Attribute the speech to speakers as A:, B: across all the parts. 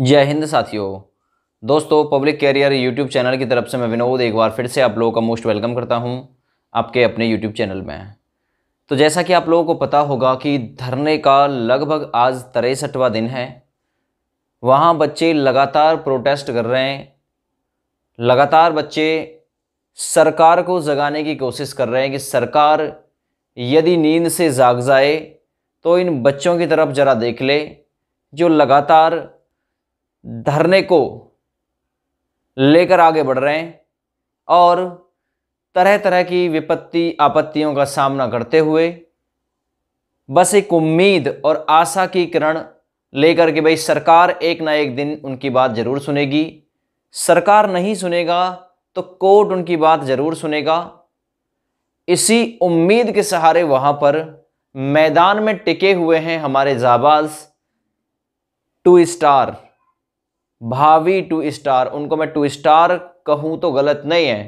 A: जय हिंद साथियों दोस्तों पब्लिक कैरियर यूट्यूब चैनल की तरफ से मैं विनोद एक बार फिर से आप लोगों का मोस्ट वेलकम करता हूं आपके अपने यूट्यूब चैनल में तो जैसा कि आप लोगों को पता होगा कि धरने का लगभग आज तिरसठवा दिन है वहाँ बच्चे लगातार प्रोटेस्ट कर रहे हैं लगातार बच्चे सरकार को जगाने की कोशिश कर रहे हैं कि सरकार यदि नींद से जाग जाए तो इन बच्चों की तरफ ज़रा देख ले जो लगातार धरने को लेकर आगे बढ़ रहे हैं और तरह तरह की विपत्ति आपत्तियों का सामना करते हुए बस एक उम्मीद और आशा की किरण लेकर के भाई सरकार एक ना एक दिन उनकी बात ज़रूर सुनेगी सरकार नहीं सुनेगा तो कोर्ट उनकी बात ज़रूर सुनेगा इसी उम्मीद के सहारे वहाँ पर मैदान में टिके हुए हैं हमारे जाबाज टू स्टार भावी टू स्टार उनको मैं टू स्टार कहूँ तो गलत नहीं है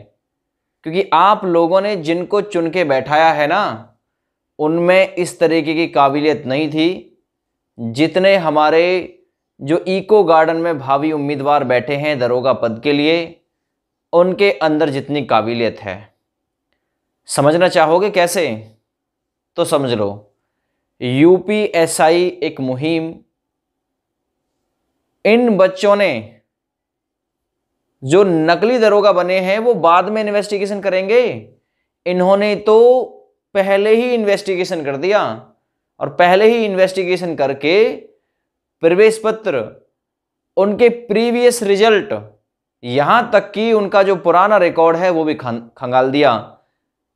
A: क्योंकि आप लोगों ने जिनको चुन के बैठाया है ना उनमें इस तरीके की काबिलियत नहीं थी जितने हमारे जो इको गार्डन में भावी उम्मीदवार बैठे हैं दरोगा पद के लिए उनके अंदर जितनी काबिलियत है समझना चाहोगे कैसे तो समझ लो यूपीएसआई एक मुहिम इन बच्चों ने जो नकली दरोगा बने हैं वो बाद में इन्वेस्टिगेशन करेंगे इन्होंने तो पहले ही इन्वेस्टिगेशन कर दिया और पहले ही इन्वेस्टिगेशन करके प्रवेश पत्र उनके प्रीवियस रिजल्ट यहां तक कि उनका जो पुराना रिकॉर्ड है वो भी खंगाल दिया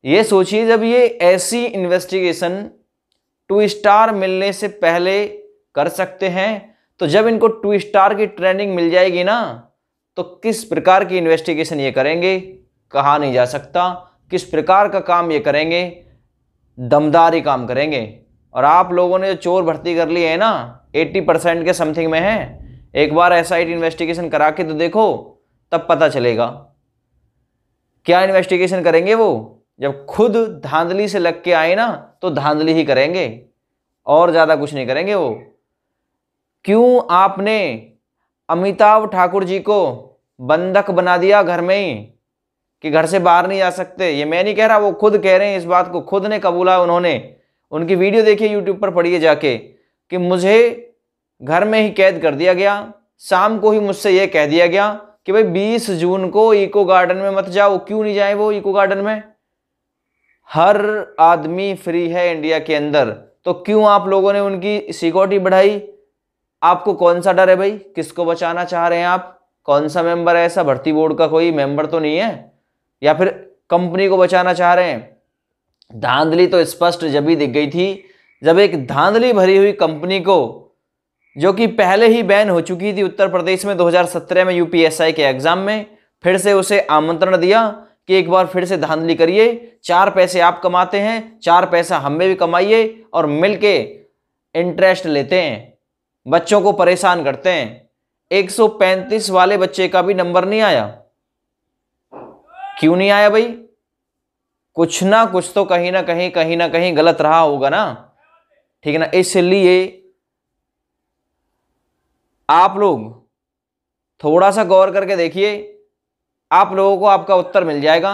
A: ये सोचिए जब ये ऐसी इन्वेस्टिगेशन टू स्टार मिलने से पहले कर सकते हैं तो जब इनको टू स्टार की ट्रेनिंग मिल जाएगी ना तो किस प्रकार की इन्वेस्टिगेशन ये करेंगे कहा नहीं जा सकता किस प्रकार का काम ये करेंगे दमदारी काम करेंगे और आप लोगों ने जो चोर भर्ती कर ली है ना 80 परसेंट के समथिंग में है एक बार एस आई इन्वेस्टिगेशन करा के तो देखो तब पता चलेगा क्या इन्वेस्टिगेशन करेंगे वो जब खुद धांधली से लग के आए ना तो धांधली ही करेंगे और ज़्यादा कुछ नहीं करेंगे वो क्यों आपने अमिताभ ठाकुर जी को बंधक बना दिया घर में ही कि घर से बाहर नहीं जा सकते ये मैं नहीं कह रहा वो खुद कह रहे हैं इस बात को खुद ने कबूला उन्होंने उनकी वीडियो देखिए यूट्यूब पर पढ़िए जाके कि मुझे घर में ही कैद कर दिया गया शाम को ही मुझसे ये कह दिया गया कि भाई 20 जून को इको गार्डन में मत जाओ क्यों नहीं जाए वो इको गार्डन में हर आदमी फ्री है इंडिया के अंदर तो क्यों आप लोगों ने उनकी सिक्योरिटी बढ़ाई आपको कौन सा डर है भाई किसको बचाना चाह रहे हैं आप कौन सा मेंबर है ऐसा भर्ती बोर्ड का कोई मेंबर तो नहीं है या फिर कंपनी को बचाना चाह रहे हैं धांधली तो स्पष्ट जब ही दिख गई थी जब एक धांधली भरी हुई कंपनी को जो कि पहले ही बैन हो चुकी थी उत्तर प्रदेश में 2017 में यूपीएसआई के एग्जाम में फिर से उसे आमंत्रण दिया कि एक बार फिर से धांधली करिए चार पैसे आप कमाते हैं चार पैसा हमें भी कमाइए और मिलके इंटरेस्ट लेते हैं बच्चों को परेशान करते हैं 135 वाले बच्चे का भी नंबर नहीं आया क्यों नहीं आया भाई कुछ ना कुछ तो कहीं ना कहीं कहीं ना कहीं गलत रहा होगा ना ठीक है ना इसलिए आप लोग थोड़ा सा गौर करके देखिए आप लोगों को आपका उत्तर मिल जाएगा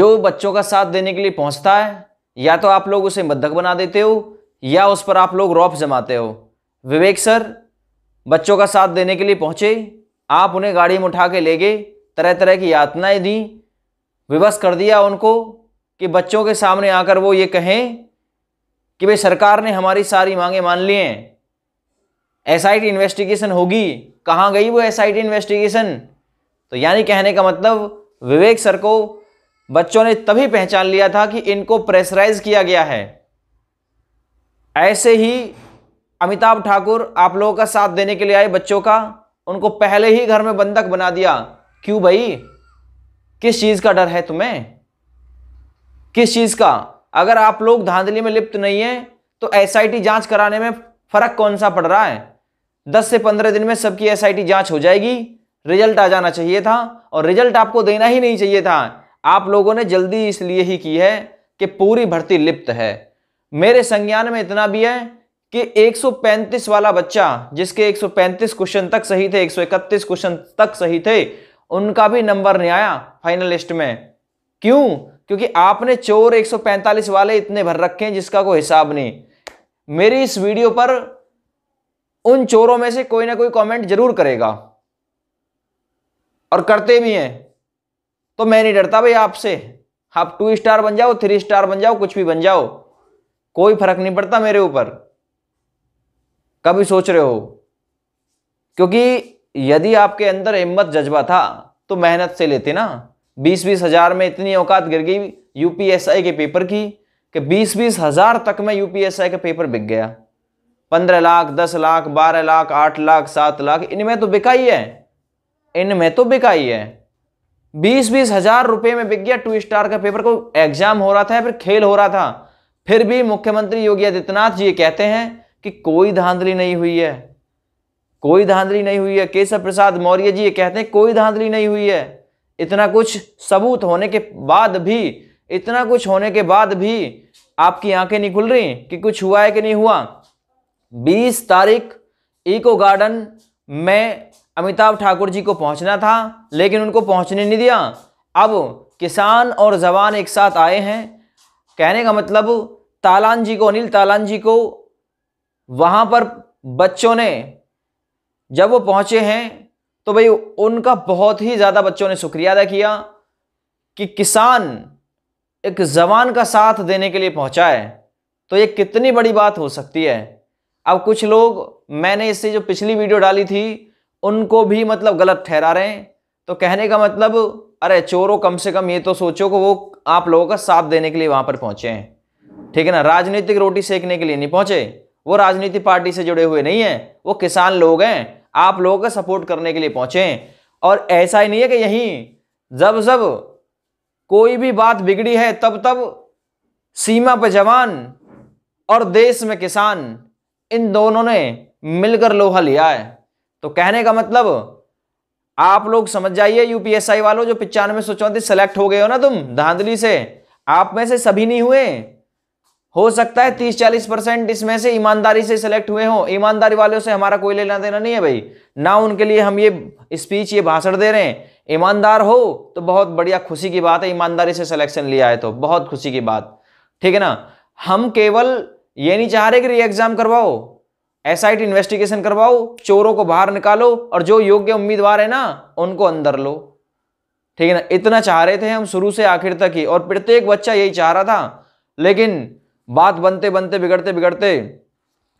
A: जो बच्चों का साथ देने के लिए पहुंचता है या तो आप लोग उसे मध्यक बना देते हो या उस पर आप लोग रौफ जमाते हो विवेक सर बच्चों का साथ देने के लिए पहुँचे आप उन्हें गाड़ी में उठा के ले गए तरह तरह की यातनाएं दी विवश कर दिया उनको कि बच्चों के सामने आकर वो ये कहें कि भाई सरकार ने हमारी सारी मांगे मान ली हैं एस इन्वेस्टिगेशन होगी कहाँ गई वो एस इन्वेस्टिगेशन तो यानी कहने का मतलब विवेक सर को बच्चों ने तभी पहचान लिया था कि इनको प्रेशराइज किया गया है ऐसे ही अमिताभ ठाकुर आप लोगों का साथ देने के लिए आए बच्चों का उनको पहले ही घर में बंधक बना दिया क्यों भाई किस चीज़ का डर है तुम्हें किस चीज़ का अगर आप लोग धांधली में लिप्त नहीं है तो एस जांच कराने में फ़र्क कौन सा पड़ रहा है दस से पंद्रह दिन में सबकी एस जांच हो जाएगी रिजल्ट आ जाना चाहिए था और रिजल्ट आपको देना ही नहीं चाहिए था आप लोगों ने जल्दी इसलिए ही की है कि पूरी भर्ती लिप्त है मेरे संज्ञान में इतना भी है कि 135 वाला बच्चा जिसके 135 क्वेश्चन तक सही थे 131 क्वेश्चन तक सही थे उनका भी नंबर नहीं आया फाइनल लिस्ट में क्यों क्योंकि आपने चोर 145 वाले इतने भर रखे हैं जिसका कोई हिसाब नहीं मेरी इस वीडियो पर उन चोरों में से कोई ना कोई कमेंट जरूर करेगा और करते भी हैं तो मैं नहीं डरता भाई आपसे आप टू स्टार बन जाओ थ्री स्टार बन जाओ कुछ भी बन जाओ कोई फर्क नहीं पड़ता मेरे ऊपर कभी सोच रहे हो क्योंकि यदि आपके अंदर हिम्मत जज्बा था तो मेहनत से लेते ना बीस बीस हजार में इतनी औकात गिर गई यूपीएसआई के पेपर की कि बीस बीस हजार तक में यूपीएसआई का पेपर बिक गया पंद्रह लाख दस लाख बारह लाख आठ लाख सात लाख इनमें तो बिका ही है इनमें तो बिका ही है बीस बीस हजार रुपए में बिक गया टू स्टार का पेपर को एग्जाम हो रहा था फिर खेल हो रहा था फिर भी मुख्यमंत्री योगी आदित्यनाथ जी कहते हैं कि कोई धांधली नहीं हुई है कोई धांधली नहीं हुई है केशव प्रसाद मौर्य जी ये कहते हैं कोई धांधली नहीं हुई है इतना कुछ सबूत होने के बाद भी इतना कुछ होने के बाद भी आपकी आंखें नहीं खुल रही कि कुछ हुआ है कि नहीं हुआ 20 तारीख इको गार्डन में अमिताभ ठाकुर जी को पहुंचना था लेकिन उनको पहुंचने नहीं दिया अब किसान और जवान एक साथ आए हैं कहने का मतलब तालान जी को अनिल तालान जी को वहाँ पर बच्चों ने जब वो पहुँचे हैं तो भाई उनका बहुत ही ज़्यादा बच्चों ने शुक्रिया अदा किया कि किसान एक जवान का साथ देने के लिए पहुँचा है तो ये कितनी बड़ी बात हो सकती है अब कुछ लोग मैंने इससे जो पिछली वीडियो डाली थी उनको भी मतलब गलत ठहरा रहे हैं तो कहने का मतलब अरे चोरों कम से कम ये तो सोचो कि वो आप लोगों का साथ देने के लिए वहां पर पहुंचे हैं ठीक है ना राजनीतिक रोटी सेकने के लिए नहीं पहुँचे वो राजनीतिक पार्टी से जुड़े हुए नहीं हैं वो किसान लोग हैं आप लोगों का सपोर्ट करने के लिए पहुँचे हैं और ऐसा ही नहीं है कि यहीं जब जब कोई भी बात बिगड़ी है तब तब सीमा पर जवान और देश में किसान इन दोनों ने मिलकर लोहा लिया है तो कहने का मतलब आप लोग समझ जाइए यूपीएसआई वालों जो पिचानवे सौ चौंतीस सेलेक्ट हो गए हो ना तुम धांधली से आप में से सभी नहीं हुए हो सकता है तीस चालीस परसेंट इसमें से ईमानदारी से सिलेक्ट हुए हो ईमानदारी वालों से हमारा कोई लेना देना नहीं है भाई ना उनके लिए हम ये स्पीच ये भाषण दे रहे हैं ईमानदार हो तो बहुत बढ़िया खुशी की बात है ईमानदारी से सिलेक्शन लिया है तो बहुत खुशी की बात ठीक है ना हम केवल ये नहीं चाह रहे कि री एग्जाम करवाओ एसआईटी इन्वेस्टिगेशन करवाओ चोरों को बाहर निकालो और जो योग्य उम्मीदवार है ना उनको अंदर लो ठीक है ना इतना चाह रहे थे हम शुरू से आखिर तक ही और प्रत्येक बच्चा यही चाह रहा था लेकिन बात बनते बनते बिगड़ते बिगड़ते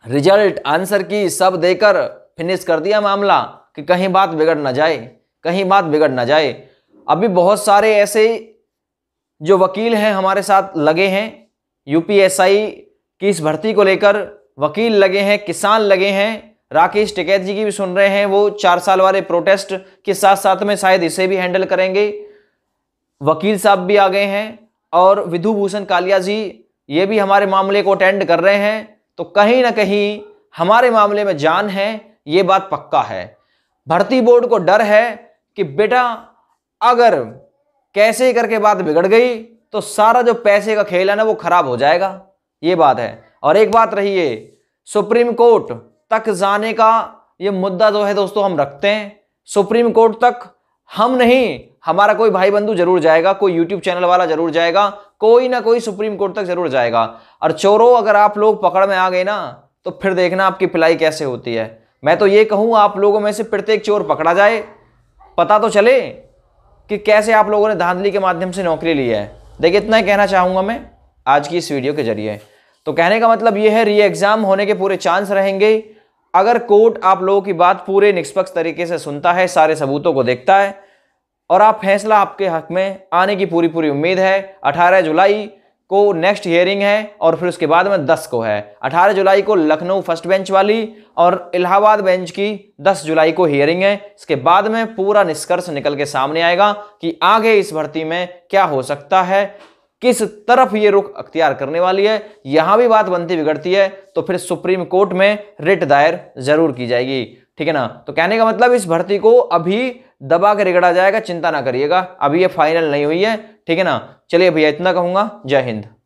A: रिजल्ट आंसर की सब देकर फिनिश कर दिया मामला कि कहीं बात बिगड़ ना जाए कहीं बात बिगड़ ना जाए अभी बहुत सारे ऐसे जो वकील हैं हमारे साथ लगे हैं यूपीएसआई की इस भर्ती को लेकर वकील लगे हैं किसान लगे हैं राकेश टिकैत जी की भी सुन रहे हैं वो चार साल वाले प्रोटेस्ट के साथ साथ में शायद इसे भी हैंडल करेंगे वकील साहब भी आ गए हैं और विधु भूषण कालिया जी ये भी हमारे मामले को अटेंड कर रहे हैं तो कहीं ना कहीं हमारे मामले में जान है ये बात पक्का है भर्ती बोर्ड को डर है कि बेटा अगर कैसे करके बात बिगड़ गई तो सारा जो पैसे का खेल है ना वो खराब हो जाएगा ये बात है और एक बात रही है सुप्रीम कोर्ट तक जाने का ये मुद्दा जो है दोस्तों हम रखते हैं सुप्रीम कोर्ट तक हम नहीं हमारा कोई भाई बंधु जरूर जाएगा कोई यूट्यूब चैनल वाला जरूर जाएगा कोई ना कोई सुप्रीम कोर्ट तक जरूर जाएगा और चोरों अगर आप लोग पकड़ में आ गए ना तो फिर देखना आपकी पिलाई कैसे होती है मैं तो ये कहूँ आप लोगों में से प्रत्येक चोर पकड़ा जाए पता तो चले कि कैसे आप लोगों ने धांधली के माध्यम से नौकरी ली है देखिए इतना ही कहना चाहूँगा मैं आज की इस वीडियो के जरिए तो कहने का मतलब यह है री एग्ज़ाम होने के पूरे चांस रहेंगे अगर कोर्ट आप लोगों की बात पूरे निष्पक्ष तरीके से सुनता है सारे सबूतों को देखता है और आप फैसला आपके हक में आने की पूरी पूरी उम्मीद है 18 जुलाई को नेक्स्ट हियरिंग है और फिर उसके बाद में 10 को है 18 जुलाई को लखनऊ फर्स्ट बेंच वाली और इलाहाबाद बेंच की 10 जुलाई को हियरिंग है इसके बाद में पूरा निष्कर्ष निकल के सामने आएगा कि आगे इस भर्ती में क्या हो सकता है किस तरफ ये रुख अख्तियार करने वाली है यहां भी बात बनती बिगड़ती है तो फिर सुप्रीम कोर्ट में रिट दायर जरूर की जाएगी ठीक है ना तो कहने का मतलब इस भर्ती को अभी दबा के रिगड़ा जाएगा चिंता ना करिएगा अभी ये फाइनल नहीं हुई है ठीक है ना चलिए भैया इतना कहूंगा जय हिंद